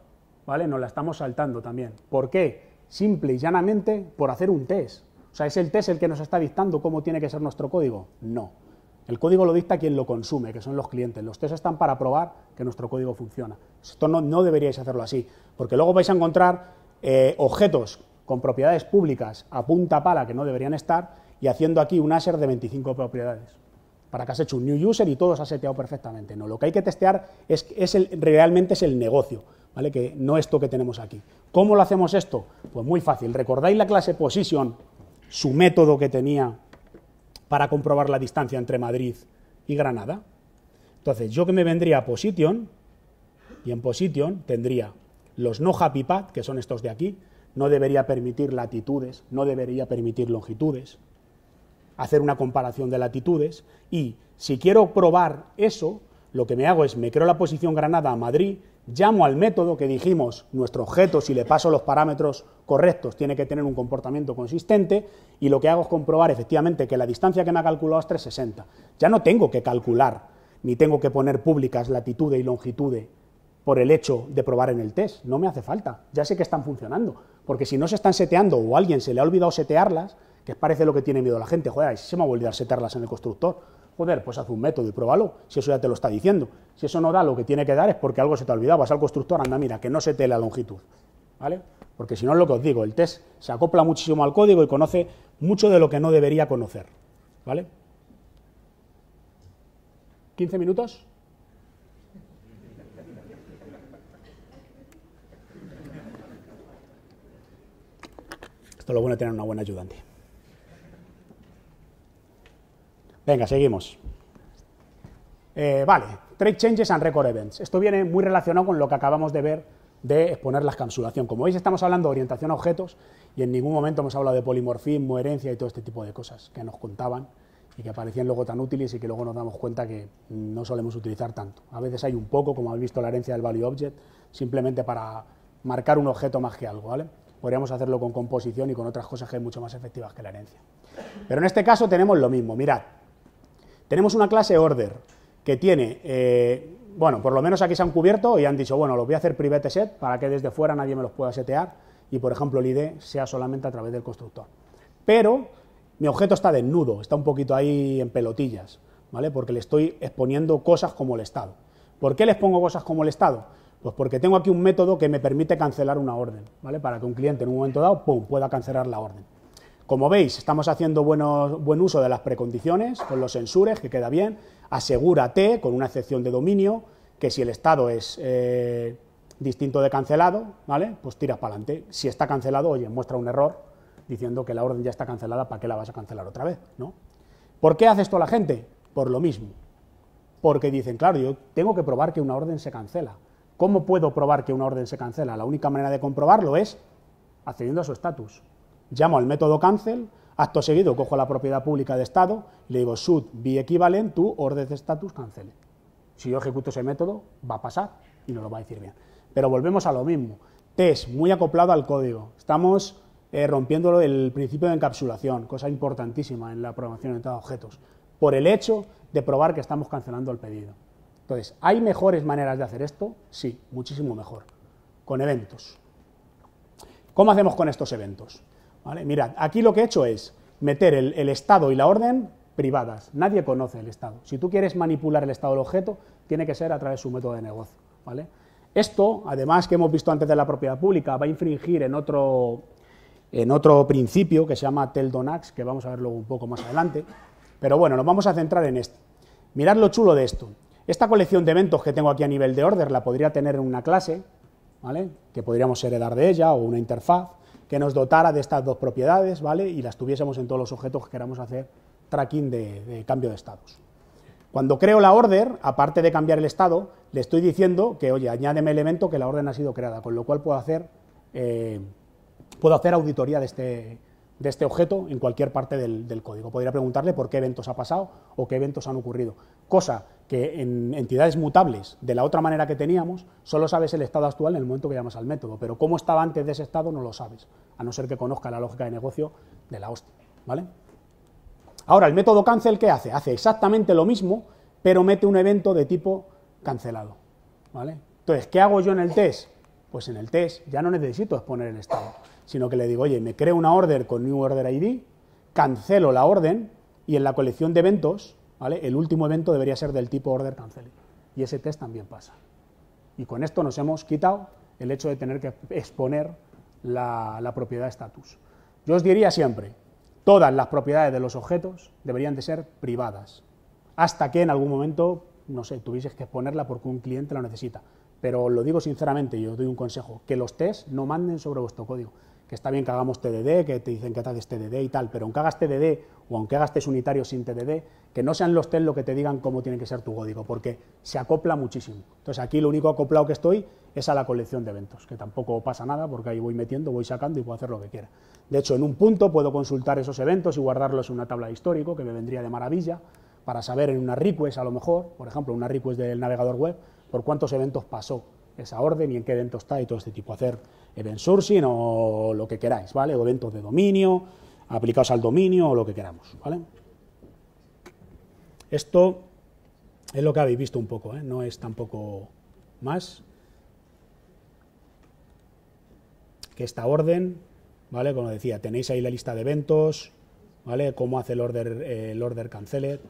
¿vale? Nos la estamos saltando también. ¿Por qué? Simple y llanamente por hacer un test. O sea, ¿es el test el que nos está dictando cómo tiene que ser nuestro código? No. El código lo dicta quien lo consume, que son los clientes. Los tests están para probar que nuestro código funciona. Esto no, deberíais hacerlo así, porque luego vais a encontrar eh, objetos con propiedades públicas a punta pala que no deberían estar y haciendo aquí un aser de 25 propiedades. Para que has hecho un new user y todo se ha seteado perfectamente. No, lo que hay que testear es, realmente es el negocio, ¿vale? Que no esto que tenemos aquí. ¿Cómo lo hacemos esto? Pues muy fácil. ¿Recordáis la clase position su método que tenía para comprobar la distancia entre Madrid y Granada. Entonces, yo que me vendría a Position, y en Position tendría los no happy path, que son estos de aquí, no debería permitir latitudes, no debería permitir longitudes, hacer una comparación de latitudes, y si quiero probar eso, lo que me hago es me creo la posición Granada a Madrid llamo al método que dijimos, nuestro objeto, si le paso los parámetros correctos, tiene que tener un comportamiento consistente, y lo que hago es comprobar efectivamente que la distancia que me ha calculado es 360. Ya no tengo que calcular, ni tengo que poner públicas latitudes y longitudes por el hecho de probar en el test, no me hace falta, ya sé que están funcionando, porque si no se están seteando o alguien se le ha olvidado setearlas, que parece lo que tiene miedo la gente, joder, si se me ha olvidado setearlas en el constructor, Joder, pues haz un método y pruébalo, si eso ya te lo está diciendo. Si eso no da lo que tiene que dar es porque algo se te ha olvidado. Vas al constructor, anda, mira, que no se te la longitud. ¿Vale? Porque si no es lo que os digo, el test se acopla muchísimo al código y conoce mucho de lo que no debería conocer. ¿Vale? ¿15 minutos? Esto lo bueno de tener una buena ayudante. Venga, seguimos. Eh, vale, Trade Changes and Record Events. Esto viene muy relacionado con lo que acabamos de ver de exponer la encapsulación. Como veis, estamos hablando de orientación a objetos y en ningún momento hemos hablado de polimorfismo, herencia y todo este tipo de cosas que nos contaban y que parecían luego tan útiles y que luego nos damos cuenta que no solemos utilizar tanto. A veces hay un poco, como habéis visto, la herencia del value object, simplemente para marcar un objeto más que algo, ¿vale? Podríamos hacerlo con composición y con otras cosas que son mucho más efectivas que la herencia. Pero en este caso tenemos lo mismo, mirad, tenemos una clase order que tiene, eh, bueno, por lo menos aquí se han cubierto y han dicho, bueno, los voy a hacer private set para que desde fuera nadie me los pueda setear y, por ejemplo, el ID sea solamente a través del constructor. Pero mi objeto está desnudo, está un poquito ahí en pelotillas, ¿vale? Porque le estoy exponiendo cosas como el estado. ¿Por qué les pongo cosas como el estado? Pues porque tengo aquí un método que me permite cancelar una orden, ¿vale? Para que un cliente en un momento dado, ¡pum!, pueda cancelar la orden. Como veis, estamos haciendo buen uso de las precondiciones con los censures, que queda bien. Asegúrate, con una excepción de dominio, que si el estado es eh, distinto de cancelado, ¿vale? Pues tiras para adelante. Si está cancelado, oye, muestra un error diciendo que la orden ya está cancelada, ¿para qué la vas a cancelar otra vez? ¿no? ¿Por qué hace esto la gente? Por lo mismo. Porque dicen, claro, yo tengo que probar que una orden se cancela. ¿Cómo puedo probar que una orden se cancela? La única manera de comprobarlo es accediendo a su estatus. Llamo al método cancel, acto seguido cojo la propiedad pública de Estado le digo sud equivalent, tu order de status cancele. Si yo ejecuto ese método, va a pasar y no lo va a decir bien. Pero volvemos a lo mismo. Test muy acoplado al código. Estamos eh, rompiendo el principio de encapsulación, cosa importantísima en la programación de objetos, por el hecho de probar que estamos cancelando el pedido. Entonces, ¿hay mejores maneras de hacer esto? Sí, muchísimo mejor. Con eventos. ¿Cómo hacemos con estos eventos? ¿vale? Mirad, aquí lo que he hecho es meter el, estado y la orden privadas. Nadie conoce el estado. Si tú quieres manipular el estado del objeto, tiene que ser a través de su método de negocio. ¿vale? Esto, además que hemos visto antes de la propiedad pública, va a infringir en otro, principio que se llama Teldonax, que vamos a verlo un poco más adelante. Pero bueno, nos vamos a centrar en esto. Mirad lo chulo de esto. Esta colección de eventos que tengo aquí a nivel de order la podría tener en una clase, ¿vale? que podríamos heredar de ella, o una interfaz, que nos dotara de estas dos propiedades, ¿vale? Y las tuviésemos en todos los objetos que queramos hacer tracking de, cambio de estados. Cuando creo la orden, aparte de cambiar el estado, le estoy diciendo que, oye, añádeme elemento que la orden ha sido creada, con lo cual puedo hacer, eh, puedo hacer auditoría de este, de este objeto en cualquier parte del, del, código. Podría preguntarle por qué eventos ha pasado o qué eventos han ocurrido. Cosa que en entidades mutables, de la otra manera que teníamos, solo sabes el estado actual en el momento que llamas al método, pero cómo estaba antes de ese estado no lo sabes, a no ser que conozca la lógica de negocio de la hostia, ¿vale? Ahora, el método cancel, ¿qué hace? Hace exactamente lo mismo, pero mete un evento de tipo cancelado, ¿vale? Entonces, ¿qué hago yo en el test? Pues en el test ya no necesito exponer el estado, sino que le digo, oye, me creo una order con New Order ID, cancelo la orden y en la colección de eventos el último evento debería ser del tipo order cancel Y ese test también pasa. Y con esto nos hemos quitado el hecho de tener que exponer la, propiedad status. Yo os diría siempre, todas las propiedades de los objetos deberían de ser privadas, hasta que en algún momento, no sé, tuvieses que exponerla porque un cliente la necesita. Pero lo digo sinceramente y os doy un consejo, que los tests no manden sobre vuestro código. Que está bien que hagamos TDD, que te dicen que haces TDD y tal, pero aunque hagas TDD o aunque hagas test unitarios sin TDD, que no sean los test lo que te digan cómo tiene que ser tu código, porque se acopla muchísimo. Entonces aquí lo único acoplado que estoy es a la colección de eventos, que tampoco pasa nada porque ahí voy metiendo, voy sacando y puedo hacer lo que quiera. De hecho, en un punto puedo consultar esos eventos y guardarlos en una tabla de histórico, que me vendría de maravilla, para saber en una request a lo mejor, por ejemplo, una request del navegador web, por cuántos eventos pasó esa orden y en qué evento está y todo este tipo. Hacer event sourcing o lo que queráis, ¿vale? O eventos de dominio, aplicados al dominio o lo que queramos. ¿vale? Esto es lo que habéis visto un poco, ¿eh? no es tampoco más que esta orden, ¿vale? Como decía, tenéis ahí la lista de eventos, ¿vale? Cómo hace el order, el order canceler,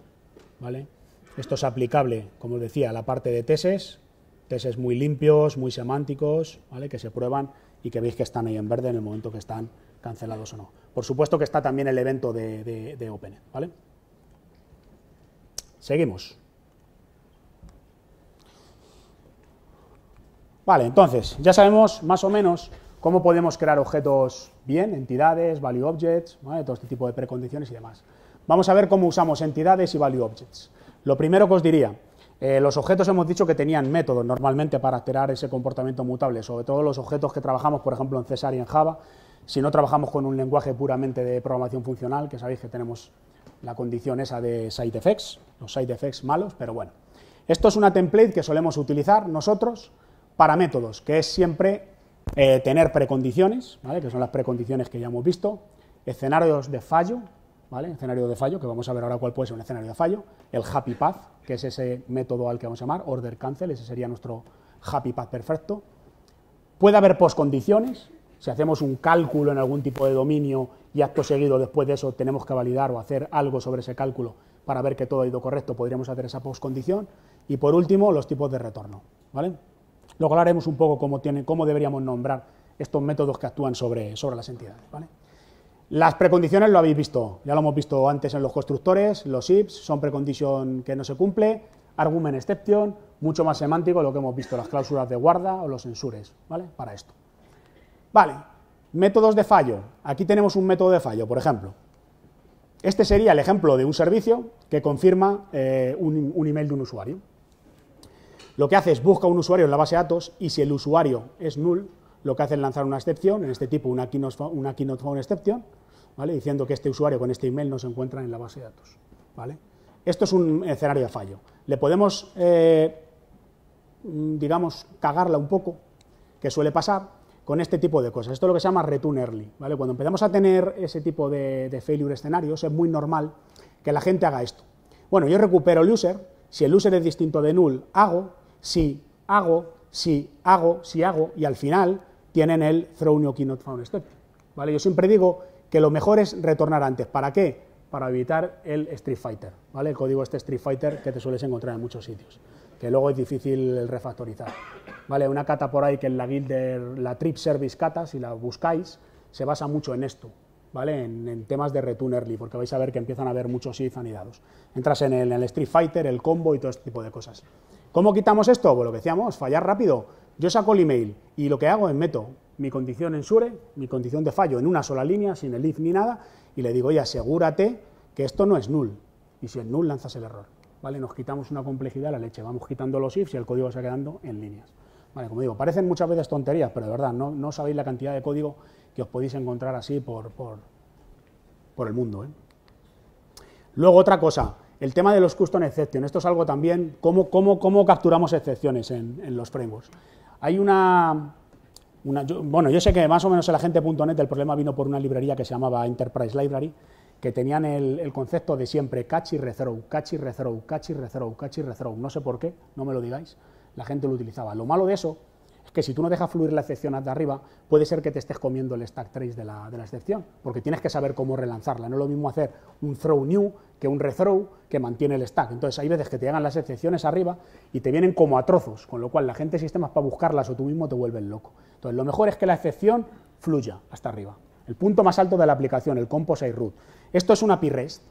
¿vale? Esto es aplicable, como os decía, a la parte de tesis, tesis muy limpios, muy semánticos, ¿vale? Que se prueban y que veis que están ahí en verde en el momento que están cancelados o no. Por supuesto que está también el evento de, OpenEd, ¿vale? Seguimos. Vale, entonces, ya sabemos más o menos cómo podemos crear objetos bien, entidades, value objects, todo este tipo de precondiciones y demás. Vamos a ver cómo usamos entidades y value objects. Lo primero que os diría, eh, los objetos hemos dicho que tenían métodos normalmente para alterar ese comportamiento mutable, sobre todo los objetos que trabajamos, por ejemplo, en César y en Java, si no trabajamos con un lenguaje puramente de programación funcional, que sabéis que tenemos la condición esa de side effects, los side effects malos, pero bueno. Esto es una template que solemos utilizar nosotros para métodos, que es siempre eh, tener precondiciones, que son las precondiciones que ya hemos visto, escenarios de fallo, ¿vale? escenario de fallo, que vamos a ver ahora cuál puede ser un escenario de fallo, el happy path, que es ese método al que vamos a llamar, order cancel, ese sería nuestro happy path perfecto. Puede haber poscondiciones, si hacemos un cálculo en algún tipo de dominio y acto seguido después de eso tenemos que validar o hacer algo sobre ese cálculo para ver que todo ha ido correcto, podríamos hacer esa postcondición. Y por último, los tipos de retorno. ¿vale? Luego hablaremos un poco cómo, deberíamos nombrar estos métodos que actúan sobre, las entidades. ¿vale? Las precondiciones lo habéis visto, ya lo hemos visto antes en los constructores, los IPs son precondición que no se cumple, argument exception, mucho más semántico lo que hemos visto las cláusulas de guarda o los censures, ¿vale? Para esto. Vale, métodos de fallo. Aquí tenemos un método de fallo, por ejemplo. Este sería el ejemplo de un servicio que confirma eh, un, email de un usuario. Lo que hace es busca un usuario en la base de datos y si el usuario es null, lo que hace es lanzar una excepción, en este tipo una keynote, una exception, ¿vale? diciendo que este usuario con este email no se encuentra en la base de datos. ¿vale? Esto es un escenario de fallo. Le podemos, eh, mm, digamos, cagarla un poco, que suele pasar, con este tipo de cosas. Esto es lo que se llama return early. ¿vale? Cuando empezamos a tener ese tipo de, failure escenarios, es muy normal que la gente haga esto. Bueno, yo recupero el user, si el user es distinto de null, hago, si hago, si hago, si hago, y al final tienen el throw new key not found step. ¿vale? Yo siempre digo que lo mejor es retornar antes. ¿Para qué? Para evitar el Street Fighter, ¿vale? el código este Street Fighter que te sueles encontrar en muchos sitios que luego es difícil refactorizar. ¿Vale? Una cata por ahí que en la de la Trip Service Cata, si la buscáis, se basa mucho en esto, ¿vale? En, temas de return early, porque vais a ver que empiezan a haber muchos if anidados. Entras en el, Street Fighter, el combo y todo este tipo de cosas. ¿Cómo quitamos esto? Pues lo que decíamos, fallar rápido. Yo saco el email y lo que hago es meto mi condición en Sure, mi condición de fallo en una sola línea, sin el if ni nada, y le digo, oye, asegúrate que esto no es null. Y si es null, lanzas el error. ¿vale? Nos quitamos una complejidad a la leche, vamos quitando los ifs y el código se va quedando en líneas. Vale, como digo, parecen muchas veces tonterías, pero de verdad, no, sabéis la cantidad de código que os podéis encontrar así por, por, el mundo. ¿eh? Luego, otra cosa, el tema de los custom exception. Esto es algo también, cómo, capturamos excepciones en, los frameworks. Hay una... bueno, yo sé que más o menos en la gente.net el problema vino por una librería que se llamaba Enterprise Library, que tenían el, concepto de siempre catch y rethrow, catch y rethrow, catch y rethrow, catch y rethrow. No sé por qué, no me lo digáis. La gente lo utilizaba. Lo malo de eso es que si tú no dejas fluir la excepción hasta arriba, puede ser que te estés comiendo el stack trace de la, de la excepción, porque tienes que saber cómo relanzarla. No es lo mismo hacer un throw new que un rethrow que mantiene el stack. Entonces hay veces que te llegan las excepciones arriba y te vienen como a trozos, con lo cual la gente de sistemas para buscarlas o tú mismo te vuelves loco. Entonces lo mejor es que la excepción fluya hasta arriba el punto más alto de la aplicación, el Composite Root. Esto es una API REST,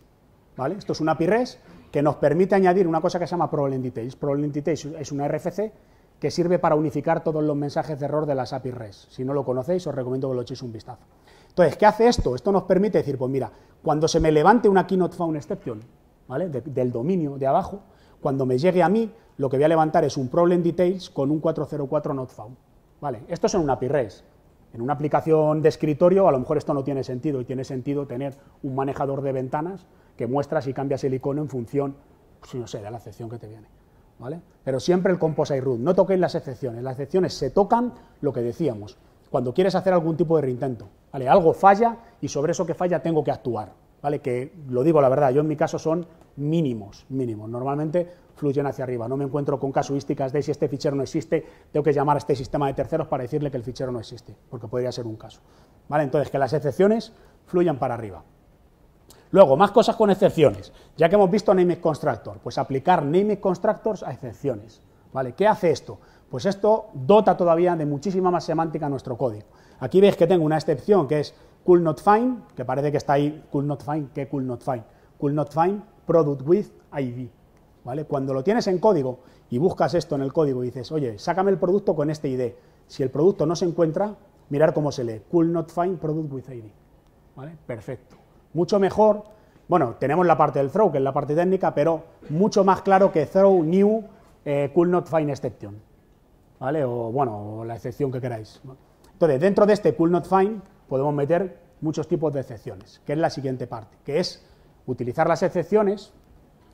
¿vale? Esto es una API REST que nos permite añadir una cosa que se llama Problem Details. Problem Details es una RFC que sirve para unificar todos los mensajes de error de las API REST. Si no lo conocéis, os recomiendo que lo echéis un vistazo. Entonces, ¿qué hace esto? Esto nos permite decir, pues mira, cuando se me levante una Not Found Exception, ¿vale? del dominio de abajo, cuando me llegue a mí, lo que voy a levantar es un Problem Details con un 404 Not Found. ¿Vale? Esto es en una API REST. En una aplicación de escritorio a lo mejor esto no tiene sentido y tiene sentido tener un manejador de ventanas que muestra si cambias el icono en función, si pues, no sé, de la excepción que te viene. ¿Vale? Pero siempre el composite root, no toquéis las excepciones, las excepciones se tocan lo que decíamos, cuando quieres hacer algún tipo de reintento, Algo falla y sobre eso que falla tengo que actuar. ¿vale? Que lo digo la verdad, yo en mi caso son mínimos, mínimos. Normalmente fluyen hacia arriba. No me encuentro con casuísticas de si este fichero no existe, tengo que llamar a este sistema de terceros para decirle que el fichero no existe, porque podría ser un caso. ¿Vale? Entonces, que las excepciones fluyan para arriba. Luego, más cosas con excepciones. Ya que hemos visto Name Constructor, pues aplicar Name Constructors a excepciones. ¿Vale? ¿Qué hace esto? Pues esto dota todavía de muchísima más semántica a nuestro código. Aquí veis que tengo una excepción que es could not find, que parece que está ahí, could not find, ¿qué could not find? Could not find product with ID. ¿Vale? Cuando lo tienes en código y buscas esto en el código y dices, oye, sácame el producto con este ID. Si el producto no se encuentra, mirar cómo se lee. Could not find product with ID. ¿Vale? Perfecto. Mucho mejor. Bueno, tenemos la parte del throw, que es la parte técnica, pero mucho más claro que throw new eh, cool not find exception. ¿Vale? O bueno, la excepción que queráis. Entonces, dentro de este could not find, podemos meter muchos tipos de excepciones, que es la siguiente parte, que es utilizar las excepciones,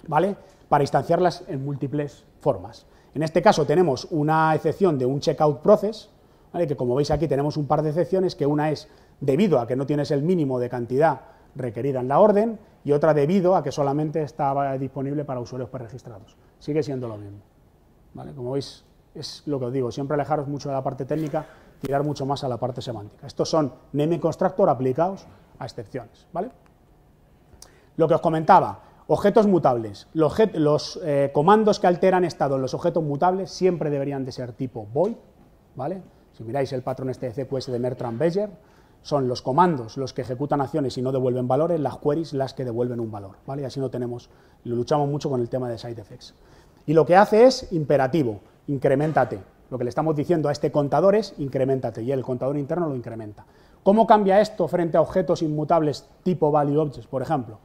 ¿vale? Para instanciarlas en múltiples formas. En este caso tenemos una excepción de un checkout process, que como veis aquí tenemos un par de excepciones, que una es debido a que no tienes el mínimo de cantidad requerida en la orden y otra debido a que solamente estaba disponible para usuarios preregistrados. Sigue siendo lo mismo. ¿vale? Como veis, es lo que os digo, siempre alejaros mucho de la parte técnica tirar mucho más a la parte semántica. Estos son naming constructor aplicados a excepciones. ¿vale? Lo que os comentaba, objetos mutables. Los, eh, comandos que alteran estado en los objetos mutables siempre deberían de ser tipo void. ¿vale? Si miráis el patrón este de CQS de Mertram Beyer, son los comandos los que ejecutan acciones y no devuelven valores, las queries las que devuelven un valor. ¿vale? así no tenemos, lo luchamos mucho con el tema de side effects. Y lo que hace es imperativo, incrementate. Lo que le estamos diciendo a este contador es incrementate y el contador interno lo incrementa. ¿Cómo cambia esto frente a objetos inmutables tipo value objects, por ejemplo?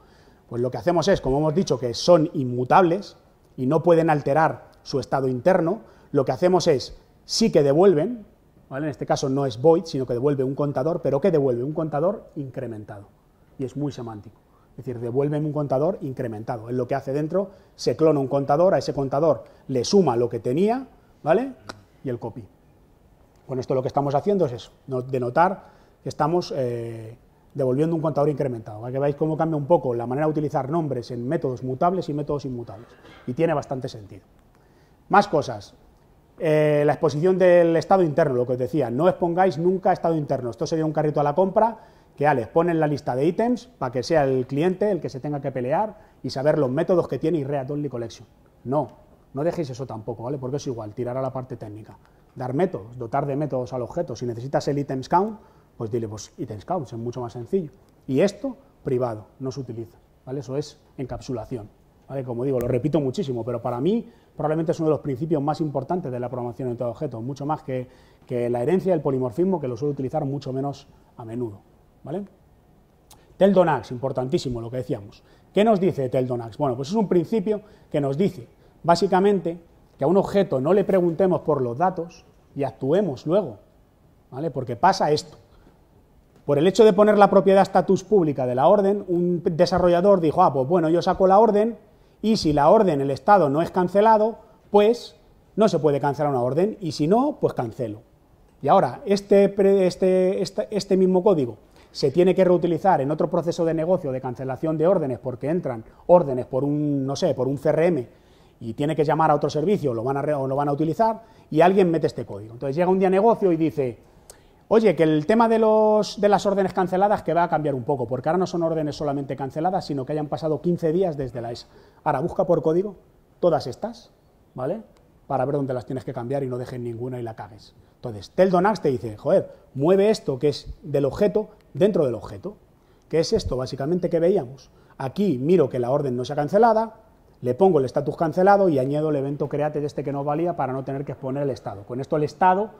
Pues lo que hacemos es, como hemos dicho, que son inmutables y no pueden alterar su estado interno, lo que hacemos es, sí que devuelven, ¿vale? en este caso no es void, sino que devuelve un contador, pero ¿qué devuelve un contador incrementado. Y es muy semántico. Es decir, devuelven un contador incrementado. Es lo que hace dentro, se clona un contador, a ese contador le suma lo que tenía, ¿vale? y el copy. Con esto lo que estamos haciendo es eso, denotar que estamos eh, devolviendo un contador incrementado, para que veáis cómo cambia un poco la manera de utilizar nombres en métodos mutables y métodos inmutables, y tiene bastante sentido. Más cosas, eh, la exposición del estado interno, lo que os decía, no expongáis nunca estado interno, esto sería un carrito a la compra, que Alex pone en la lista de ítems para que sea el cliente el que se tenga que pelear y saber los métodos que tiene y read Only Collection. No, no dejéis eso tampoco, ¿vale? Porque es igual, tirar a la parte técnica. Dar métodos, dotar de métodos al objeto. Si necesitas el items count, pues dile, pues items count, es mucho más sencillo. Y esto, privado, no se utiliza, ¿vale? Eso es encapsulación, ¿vale? Como digo, lo repito muchísimo, pero para mí probablemente es uno de los principios más importantes de la programación en todo objeto. mucho más que, la herencia del polimorfismo, que lo suelo utilizar mucho menos a menudo, ¿vale? Teldonax, importantísimo lo que decíamos. ¿Qué nos dice Teldonax? Bueno, pues es un principio que nos dice básicamente que a un objeto no le preguntemos por los datos y actuemos luego, ¿vale? Porque pasa esto. Por el hecho de poner la propiedad estatus pública de la orden, un desarrollador dijo, ah, pues bueno, yo saco la orden y si la orden, el estado no es cancelado, pues no se puede cancelar una orden y si no, pues cancelo. Y ahora, este, este, este mismo código se tiene que reutilizar en otro proceso de negocio de cancelación de órdenes porque entran órdenes por un, no sé, por un CRM y tiene que llamar a otro servicio lo van a o lo van a utilizar y alguien mete este código. Entonces llega un día negocio y dice, oye, que el tema de, los, de las órdenes canceladas que va a cambiar un poco, porque ahora no son órdenes solamente canceladas, sino que hayan pasado 15 días desde la ESA. Ahora busca por código todas estas, ¿vale? Para ver dónde las tienes que cambiar y no dejes ninguna y la cagues. Entonces, Teldonax te dice, joder, mueve esto que es del objeto dentro del objeto. Que es esto básicamente que veíamos? Aquí miro que la orden no sea cancelada, le pongo el status cancelado y añado el evento create de este que no valía para no tener que exponer el estado. Con esto el estado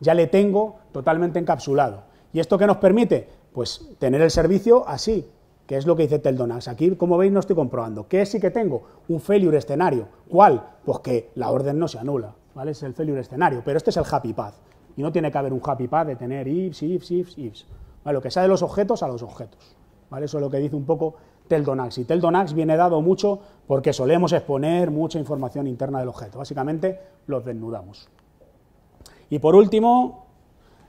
ya le tengo totalmente encapsulado. ¿Y esto qué nos permite? Pues tener el servicio así, que es lo que dice Teldonas. Aquí, como veis, no estoy comprobando. ¿Qué sí que tengo? Un failure escenario. ¿Cuál? Pues que la orden no se anula, ¿vale? Es el failure escenario, pero este es el happy path. Y no tiene que haber un happy path de tener ifs, ifs, ifs, ifs. ¿Vale? Lo que sea de los objetos a los objetos, ¿vale? Eso es lo que dice un poco Teldonax. Y Teldonax viene dado mucho porque solemos exponer mucha información interna del objeto. Básicamente los desnudamos. Y por último,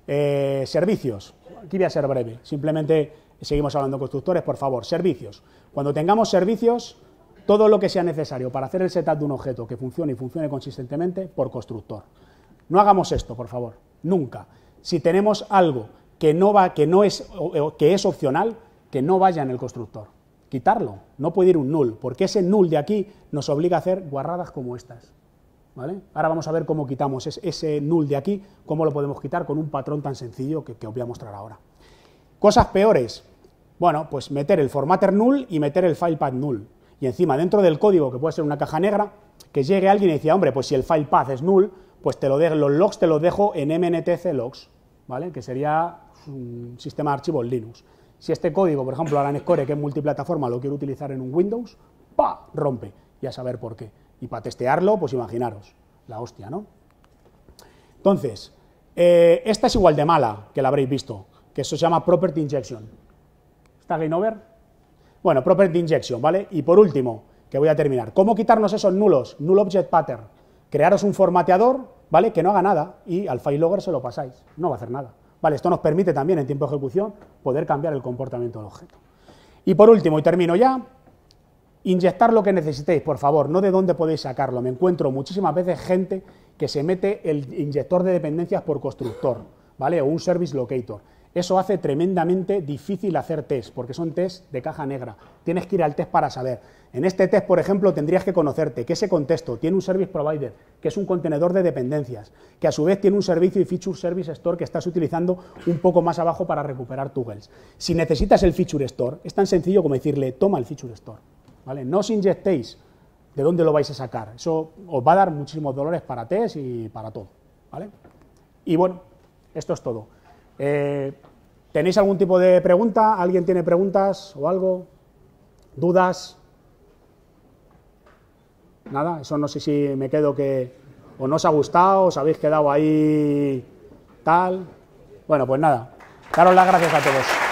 eh, servicios. Aquí voy a ser breve. Simplemente seguimos hablando constructores, por favor. Servicios. Cuando tengamos servicios, todo lo que sea necesario para hacer el setup de un objeto que funcione y funcione consistentemente por constructor. No hagamos esto, por favor, nunca. Si tenemos algo que no, va, que no que es opcional, que no vaya en el constructor quitarlo, no puede ir un null, porque ese null de aquí nos obliga a hacer guarradas como estas. ¿Vale? Ahora vamos a ver cómo quitamos ese null de aquí, cómo lo podemos quitar con un patrón tan sencillo que, os voy a mostrar ahora. Cosas peores, bueno, pues meter el formatter null y meter el path null. Y encima, dentro del código, que puede ser una caja negra, que llegue alguien y diga, hombre, pues si el file path es null, pues te lo los logs te los dejo en mntc logs, ¿vale? Que sería un sistema de archivos Linux. Si este código, por ejemplo, Score que es multiplataforma, lo quiero utilizar en un Windows, ¡pa! rompe, y a saber por qué. Y para testearlo, pues imaginaros, la hostia, ¿no? Entonces, eh, esta es igual de mala que la habréis visto, que eso se llama Property Injection. ¿Está game over? Bueno, Property Injection, ¿vale? Y por último, que voy a terminar, ¿cómo quitarnos esos nulos? Null Object Pattern. Crearos un formateador, ¿vale? Que no haga nada y al file logger se lo pasáis. No va a hacer nada esto nos permite también en tiempo de ejecución poder cambiar el comportamiento del objeto. Y por último, y termino ya, inyectar lo que necesitéis, por favor, no de dónde podéis sacarlo. Me encuentro muchísimas veces gente que se mete el inyector de dependencias por constructor, ¿vale? O un service locator. Eso hace tremendamente difícil hacer test, porque son test de caja negra. Tienes que ir al test para saber. En este test, por ejemplo, tendrías que conocerte que ese contexto tiene un service provider, que es un contenedor de dependencias, que a su vez tiene un servicio y feature service store que estás utilizando un poco más abajo para recuperar toggles. Si necesitas el feature store, es tan sencillo como decirle, toma el feature store. ¿vale? No os inyectéis de dónde lo vais a sacar. Eso os va a dar muchísimos dolores para test y para todo. ¿vale? Y bueno, esto es todo. Eh, ¿Tenéis algún tipo de pregunta? ¿Alguien tiene preguntas o algo? ¿Dudas? nada, eso no sé si me quedo que o no os ha gustado, os habéis quedado ahí tal. Bueno, pues nada, daros las gracias a todos.